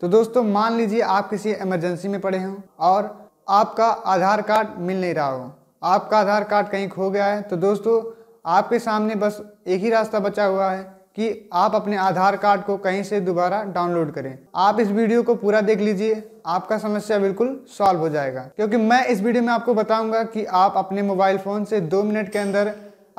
तो दोस्तों मान लीजिए आप किसी इमरजेंसी में पड़े हों और आपका आधार कार्ड मिल नहीं रहा हो आपका आधार कार्ड कहीं खो गया है तो दोस्तों आपके सामने बस एक ही रास्ता बचा हुआ है कि आप अपने आधार कार्ड को कहीं से दोबारा डाउनलोड करें आप इस वीडियो को पूरा देख लीजिए आपका समस्या बिल्कुल सॉल्व हो जाएगा क्योंकि मैं इस वीडियो में आपको बताऊंगा कि आप अपने मोबाइल फ़ोन से दो मिनट के अंदर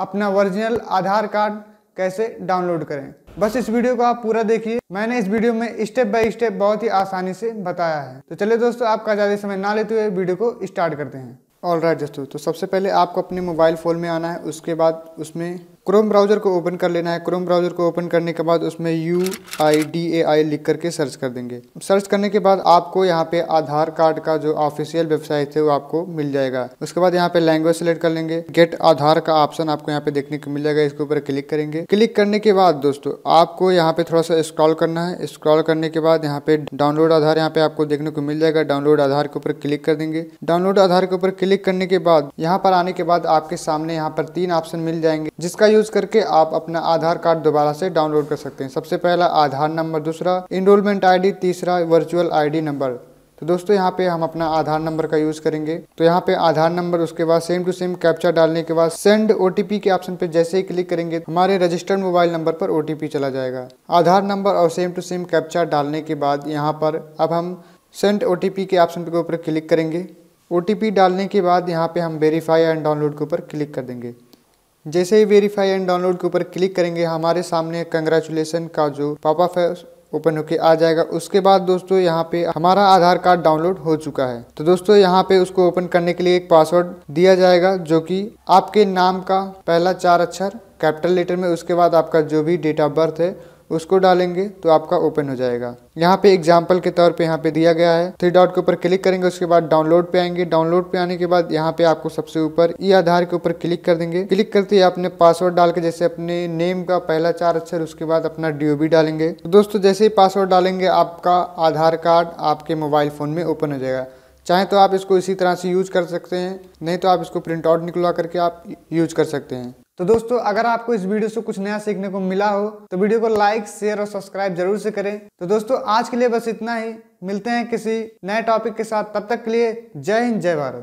अपना ओरिजिनल आधार कार्ड कैसे डाउनलोड करें बस इस वीडियो को आप पूरा देखिए मैंने इस वीडियो में स्टेप बाय स्टेप बहुत ही आसानी से बताया है तो चलिए दोस्तों आपका ज़्यादा समय ना लेते हुए वीडियो को स्टार्ट करते हैं ऑल राइट दोस्तों तो सबसे पहले आपको अपने मोबाइल फ़ोन में आना है उसके बाद उसमें क्रोम ब्राउज़र को ओपन कर लेना है क्रोम ब्राउज़र को ओपन करने के बाद उसमें यू आई डी ए आई लिख करके सर्च कर देंगे सर्च करने के बाद आपको यहाँ पे आधार कार्ड का जो ऑफिशियल वेबसाइट है वो आपको मिल जाएगा उसके बाद यहाँ पे लैंग्वेज सेलेक्ट कर लेंगे गेट आधार का ऑप्शन आपको यहाँ पे देखने को मिल जाएगा इसके ऊपर क्लिक करेंगे क्लिक करने के बाद दोस्तों आपको यहाँ पे थोड़ा सा स्क्रॉल करना है स्क्रॉल करने के बाद यहाँ पे डाउनलोड आधार यहाँ पे आपको देखने को मिल जाएगा डाउनलोड आधार के ऊपर क्लिक कर देंगे डाउनलोड आधार के ऊपर क्लिक करने के बाद यहाँ पर आने के बाद आपके सामने यहाँ पर तीन ऑप्शन मिल जाएंगे जिसका यूज करके आप अपना आधार कार्ड दोबारा से डाउनलोड कर सकते हैं सबसे पहला आधार नंबर दूसरा इनरोलमेंट आईडी तीसरा वर्चुअल आईडी नंबर तो दोस्तों यहाँ पे हम अपना आधार नंबर का यूज़ करेंगे तो यहाँ पे आधार नंबर उसके बाद सेम टू सेम कैप्चा डालने के बाद सेंड ओ के ऑप्शन पे जैसे ही क्लिक करेंगे हमारे रजिस्टर्ड मोबाइल नंबर पर ओ चला जाएगा आधार नंबर और सेम टू सेम कैप्चा डालने के बाद यहाँ पर अब हम सेंड ओ के ऑप्शन के ऊपर क्लिक करेंगे ओ डालने के बाद यहाँ पे हम वेरीफाई एंड डाउनलोड के ऊपर क्लिक कर देंगे जैसे ही वेरीफाई एंड डाउनलोड के ऊपर क्लिक करेंगे हमारे सामने कंग्रेचुलेसन का जो पापा है ओपन होके आ जाएगा उसके बाद दोस्तों यहाँ पे हमारा आधार कार्ड डाउनलोड हो चुका है तो दोस्तों यहाँ पे उसको ओपन करने के लिए एक पासवर्ड दिया जाएगा जो कि आपके नाम का पहला चार अक्षर कैपिटल लेटर में उसके बाद आपका जो भी डेट ऑफ बर्थ है उसको डालेंगे तो आपका ओपन हो जाएगा यहाँ पे एग्जाम्पल के तौर पे यहाँ पे दिया गया है थ्री डॉट के ऊपर क्लिक करेंगे उसके बाद डाउनलोड पे आएंगे डाउनलोड पे आने के बाद यहाँ पे आपको सबसे ऊपर ई आधार के ऊपर क्लिक कर देंगे क्लिक करते ही आपने पासवर्ड डाल के जैसे अपने नेम का पहला चार अक्षर उसके बाद अपना डीओबी डालेंगे तो दोस्तों जैसे ही पासवर्ड डालेंगे आपका आधार कार्ड आपके मोबाइल फ़ोन में ओपन हो जाएगा चाहे तो आप इसको इसी तरह से यूज कर सकते हैं नहीं तो आप इसको प्रिंट आउट निकलवा करके आप यूज कर सकते हैं तो दोस्तों अगर आपको इस वीडियो से कुछ नया सीखने को मिला हो तो वीडियो को लाइक शेयर और सब्सक्राइब जरूर से करें तो दोस्तों आज के लिए बस इतना ही मिलते हैं किसी नए टॉपिक के साथ तब तक के लिए जय हिंद जय भारत